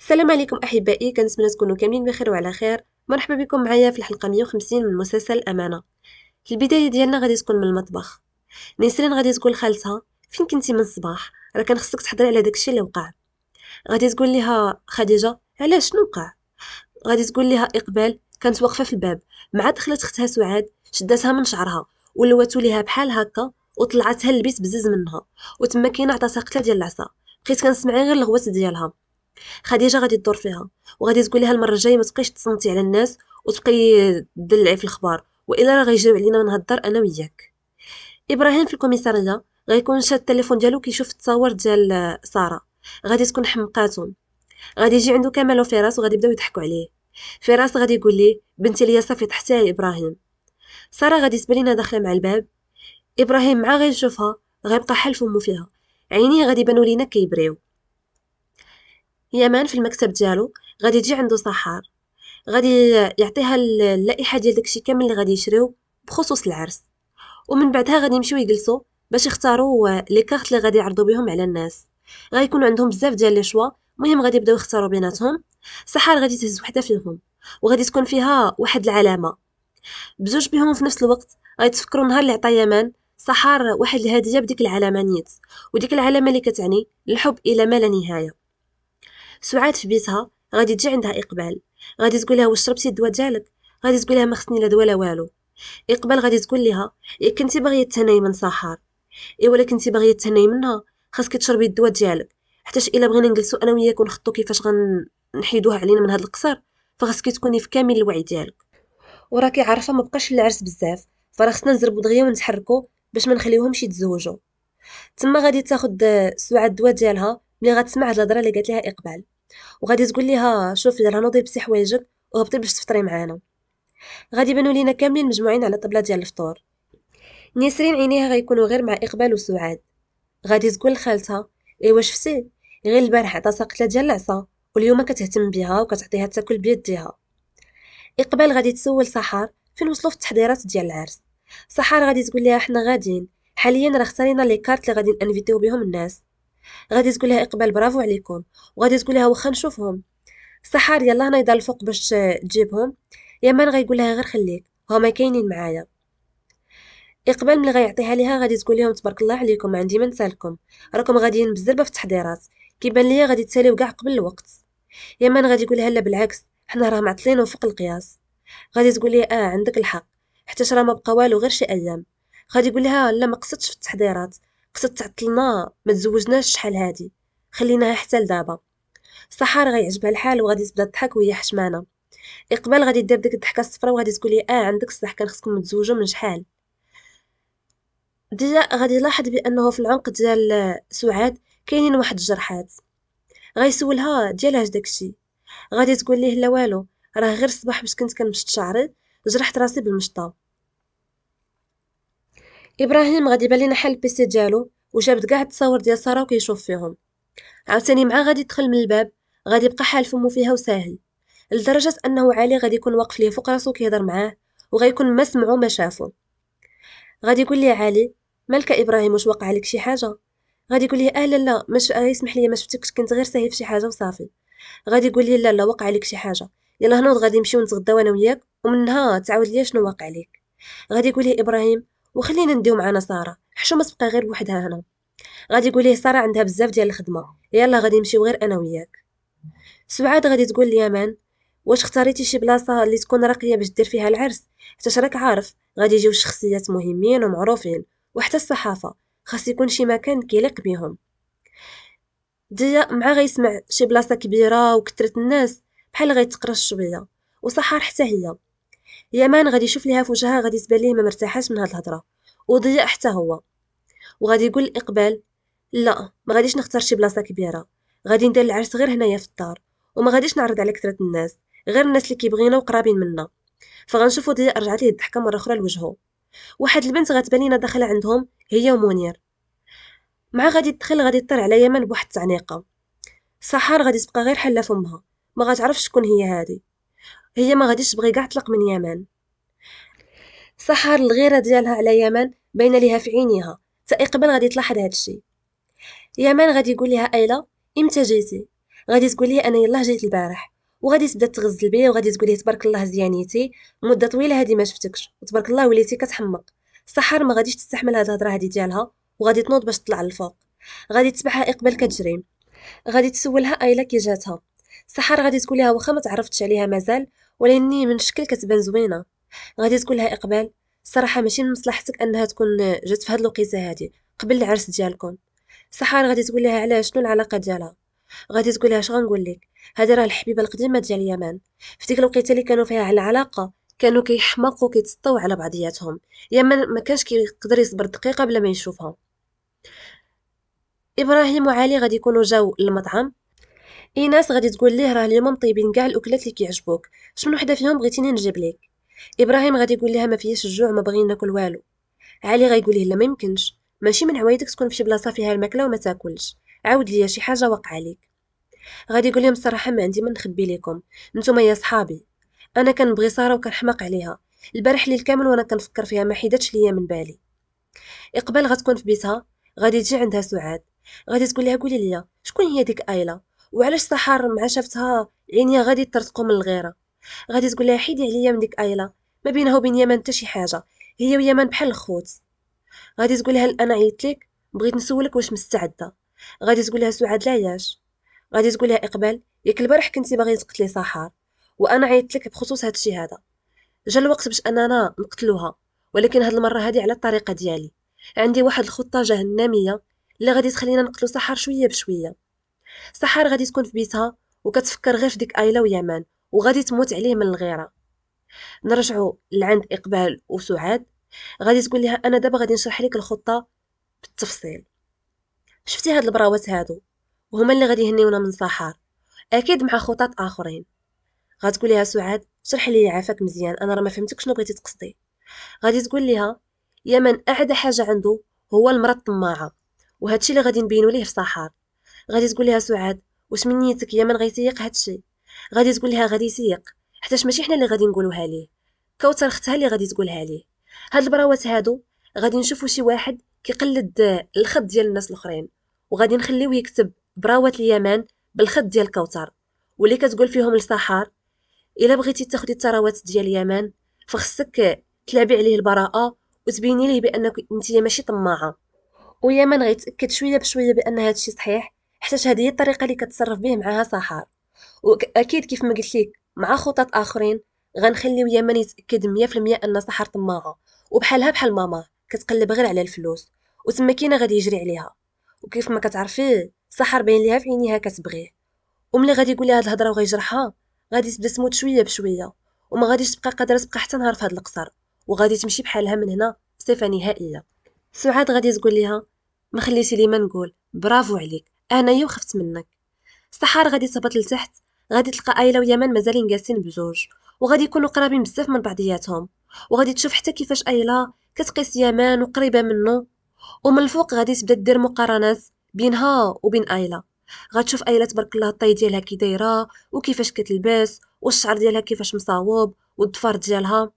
السلام عليكم احبائي كنتمنى تكونوا كاملين بخير وعلى خير مرحبا بكم معايا في الحلقه 150 من مسلسل امانه البدايه ديالنا غادي تكون من المطبخ نسرين غادي تقول خالتها فين كنتي من الصباح راه كان خصك تحضري على داكشي اللي وقع غادي تقول لها خديجه علاش شنو وقع غادي تقول لها اقبال كانت واقفه في الباب مع دخلت اختها سعاد شداتها من شعرها ولواتو ليها بحال هكا وطلعتها لبيت بزز منها وتما كاينه عطاتها قتله ديال العصا بقيت كنسمع غير الغوات ديالها خديجه غادي تدور فيها وغادي تقول لها المره الجايه ما تبقيش تصنتي على الناس وتبقي تدلعي في الخبار والا راه غيجيو علينا من هالدار انا وياك ابراهيم في الكوميساريه غيكون شاد التليفون ديالو كيشوف التصاور ديال ساره غادي تكون حمقاتو غادي يجي عنده كمال وفراس وغادي يبداو يضحكوا عليه فراس غادي يقول لي بنتي ليا صافي تحتها يا ابراهيم ساره غادي تبان لينا داخله مع الباب ابراهيم مع غيشوفها غيبقى حلف فمو فيها عينيه غادي يبانوا لينا كيبريو يمان في المكتب ديالو غادي يجي عنده صحار غادي يعطيها اللائحه ديال داكشي كامل اللي غادي يشريو بخصوص العرس ومن بعدها غادي يمشيو يجلسوا باش يختاروا لي كارت اللي غادي يعرضوا بهم على الناس غيكون عندهم بزاف ديال لي شوا المهم غادي يبداو يختاروا بيناتهم صحار غادي تهز وحده فيهم وغادي تكون فيها واحد العلامه بزوج بهم في نفس الوقت غيتفكروا النهار اللي عطا يمان صحار واحد الهديه بديك العلامه نيت وديك العلامه اللي كتعني الحب الى ما لا نهايه سعاد في بيتها غادي تجي عندها اقبال غادي تقول لها واش شربتي الدواء ديالك غادي تقول لها ما خصني لا دواء لا والو اقبال غادي تقول لها يا إيه، كنتي باغيه تهناي من اي ايوا كنتي باغيه تهناي منها خاصك تشربي الدواء ديالك حتىش الا بغينا نجلسوا انا وياك ونخطو كيفاش غنحيدوها علينا من هذا القصر فخاصك تكوني في كامل الوعي ديالك وراكي عارفه ما بقاش العرس بزاف فراه خصنا نزربو دغيا ونتحركو باش ما نخليوهمش يتزوجوا تما غادي تاخد آه، سعاد الدواء ديالها ملي غتسمع هاد الهضره اللي قالت لها اقبال وغادي تقول ليها شوفي راه نوضي بسي حوايجك وهبطي باش تفطري معانا غادي يبانوا لينا كاملين مجموعين على الطبله ديال الفطور نسرين عينيها غيكونوا غير مع اقبال وسعاد غادي تقول لخالتها إيه، واش شفتي غير البارح عطا ساقتها ديال العصا واليوم كتهتم بها وكتعطيها تاكل بيديها اقبال غادي تسول سحر فين وصلوا في التحضيرات ديال العرس سحر غادي تقول لها حنا غاديين حاليا راه اختارينا لي كارت اللي غادي انفيتيو بهم الناس غادي تقول لها اقبال برافو عليكم وغادي تقول لها واخا نشوفهم سحار يلا انا يضل الفوق باش تجيبهم يا مان غيقول لها غير خليك هما كاينين معايا اقبال ملي غيعطيها ليها غادي تقول لهم تبارك الله عليكم عندي ما نسالكم راكم غاديين بزربه في التحضيرات كيبان ليا غادي تساليو كاع قبل الوقت يا مان غادي يقول لها لا بالعكس حنا راه معطلين وفوق القياس غادي تقول لي اه عندك الحق حتى راه ما بقى والو غير شي ايام غادي يقول لها لا ما قصدتش في التحضيرات وقت تعطلنا ما تزوجناش شحال هادي خليناها حتى لدابا سحار غيعجبها الحال وغادي تبدا تضحك وهي حشمانه اقبال غادي دير ديك الضحكه الصفراء وغادي تقول لي اه عندك الصح كان خصكم تزوجوا من شحال ديجا غادي يلاحظ بانه في العنق ديال سعاد كاينين واحد الجرحات غيسولها ديالاش داكشي غادي تقول ليه لا والو راه غير الصباح باش كنت كنمشط شعري جرحت راسي بالمشطه ابراهيم غادي يبان لينا حل البيسي ديالو وجابت كاع التصاور ديال ساره وكيشوف فيهم عاوتاني معاه غادي يدخل من الباب غادي يبقى حال فمو فيها وساهل لدرجه انه علي غادي يكون واقف ليه فوق راسو كيهضر معاه وغيكون ما سمعو ما شافو غادي يقول لي علي مالك ابراهيم واش وقع لك شي حاجه غادي يقول لي اه لا لا مش آه، يسمح لي ما شفتكش كنت غير ساهي في شي حاجه وصافي غادي يقول لي لا لا وقع لك شي حاجه يلا هنوض غادي نمشيو نتغداو انا وياك ومنها تعاود ليا شنو واقع لك غادي يقول لي ابراهيم وخلينا نديو معانا ساره ما تبقى غير وحدها هنا غادي يقول ليه ساره عندها بزاف ديال الخدمه يلا غادي نمشيو غير انا وياك سعاد غادي تقول اليمن واش اختاريتي شي بلاصه اللي تكون راقيه باش دير فيها العرس حتى راك عارف غادي يجيو شخصيات مهمين ومعروفين وحتى الصحافه خاص يكون شي مكان كيليق بيهم ديا مع غيسمع شي بلاصه كبيره وكثرت الناس بحال غيتقرش شويه وصحار حتى هي يمان غادي يشوف ليها في وجهها غادي تبان ليه ما مرتاحاش من هاد الهضره وضياء حتى هو وغادي يقول لاقبال لا ما غاديش نختار شي بلاصه كبيره غادي ندير العرس غير هنايا في الدار وما غاديش نعرض على كثره الناس غير الناس اللي كيبغينا وقرابين منا فغنشوفوا ضياء رجعت ليه الضحكه مره اخرى لوجهه واحد البنت غتبان لينا داخله عندهم هي ومنير مع غادي تدخل غادي تطر على يمان بواحد التعنيقه سحار غادي تبقى غير حله فمها ما غتعرفش شكون هي هادي هي ما غاديش تبغي كاع تطلق من يمن سحر الغيرة ديالها على يمن باينة ليها في عينيها تا إقبال غادي تلاحظ الشيء يمن غادي يقول لها ايلا امتى جيتي غادي تقول ليه انا يلاه جيت البارح وغادي تبدا تغزل بيه وغادي تقول ليه تبارك الله زيانيتي مده طويله هادي ما شفتكش وتبارك الله وليتي كتحمق سحر ما غاديش تستحمل هاد الهضره هادي ديالها وغادي تنوض باش تطلع للفوق غادي تسبحها اقبال كتجري غادي تسولها ايلا كي جاتها سحر غادي تقول لها واخا ما تعرفتش عليها مازال ولاني من الشكل كتبان زوينه غادي تقول لها اقبال الصراحه ماشي من مصلحتك انها تكون جات في هاد الوقيته هادي قبل العرس ديالكم سحار غادي تقول لها علاش شنو العلاقه ديالها غادي تقول لها اش غنقول لك هادي راه الحبيبه القديمه ديال يمان في ديك الوقيته اللي كانوا فيها على العلاقه كانوا كيحماقوا كيتسطاو على بعضياتهم يمان ما كانش كيقدر يصبر دقيقه بلا ما يشوفها ابراهيم وعلي غادي يكونوا جاو للمطعم اي ناس غادي تقول ليه راه اليوم مطيبين كاع الاكلات اللي كيعجبوك شمن وحده فيهم بغيتيني نجيب لك ابراهيم غادي يقول لها ما فيهاش الجوع ما باغي ناكل والو علي غيقول ليه لا ما يمكنش ماشي من عوايدك تكون في شي بلاصه فيها الماكله وما تاكلش عاود ليا شي حاجه وقع عليك غادي يقول لهم الصراحه ما عندي ما نخبي لكم نتوما يا صحابي انا كنبغي ساره وكنحماق عليها البارح ليل كامل وانا كنفكر فيها ما حيدتش ليا من بالي اقبال غتكون في بيتها غادي تجي عندها سعاد غادي تقول لها قولي ليا شكون هي ديك ايلا وعلاش صحار مع شافتها عينيها غادي ترتقو من الغيره غادي تقول لها حيدي عليا من ديك ايلا ما بينها وبين يمان حتى شي حاجه هي ويمان بحال الخوت غادي تقول لها انا عيطت لك بغيت نسولك واش مستعده غادي تقول لها سعاد لا ياش غادي تقول لها اقبال ياك البارح كنتي باغي تقتلي صحار وانا عيطت لك بخصوص هذا الشيء هذا جا الوقت باش اننا نقتلوها ولكن هاد المره هادي على الطريقه ديالي عندي واحد الخطه جهنميه اللي غادي تخلينا نقتلو صحار شويه بشويه سحار غادي تكون في بيتها وكتفكر غير في ديك ايلا ويمان وغادي تموت عليه من الغيره نرجعو لعند اقبال وسعاد غادي تقول لها انا دابا غادي نشرح لك الخطه بالتفصيل شفتي هاد البراوات هادو وهما اللي غادي يهنيونا من سحار اكيد مع خطط اخرين غتقول لها سعاد شرح لي عافاك مزيان انا راه ما فهمتك شنو بغيتي تقصدي غادي تقول لها يمن اعدى حاجه عنده هو المرض الطماعه وهادشي اللي غادي نبينو ليه في سحار غادي تقول لها سعاد واش من نيتك يا من غيتيق هادشي غادي تقول لها غادي يسيق حتاش ماشي حنا اللي غادي نقولوها ليه كوثر اختها اللي غادي تقولها ليه هاد البراوات هادو غادي نشوفو شي واحد كيقلد الخط ديال الناس الاخرين وغادي نخليو يكتب براوات اليمن بالخط ديال كوثر واللي كتقول فيهم الصحار الا بغيتي تاخدي الثروات ديال اليمن فخصك تلعبي عليه البراءه وتبيني ليه بانك انت ماشي طماعه ويمن غيتاكد شويه بشويه بان هادشي صحيح حتى هذه هي الطريقه اللي كتصرف به معها سحار واكيد كيف ما قلت لك مع خطط اخرين غنخليو يمن يتاكد 100% ان صحار طماعه وبحالها بحال ماما كتقلب غير على الفلوس كاينه غادي يجري عليها وكيف ما كتعرفي صحار باين ليها في عينيها كتبغيه وملي غادي يقول لها هاد الهضره وغيجرحها غادي تبدا تموت شويه بشويه وما غاديش تبقى قادره تبقى حتى نهار في هاد القصر وغادي تمشي بحالها من هنا بصفه نهائيه سعاد غادي تقول ليها ما خليتي لي ما نقول برافو عليك أنايا وخفت منك الصحارى غادي تهبط لتحت غادي تلقى آيلة ويمان مازالين جالسين بجوج وغادي يكونوا قرابين بزاف من بعضياتهم وغادي تشوف حتى كيفاش آيلة كتقيس يمان وقريبة منه ومن الفوق غادي تبدا دير مقارنات بينها وبين آيلة غتشوف آيلة تبارك الله الطي ديالها كي دايره وكيفاش كتلبس والشعر ديالها كيفاش مصاوب والضفار ديالها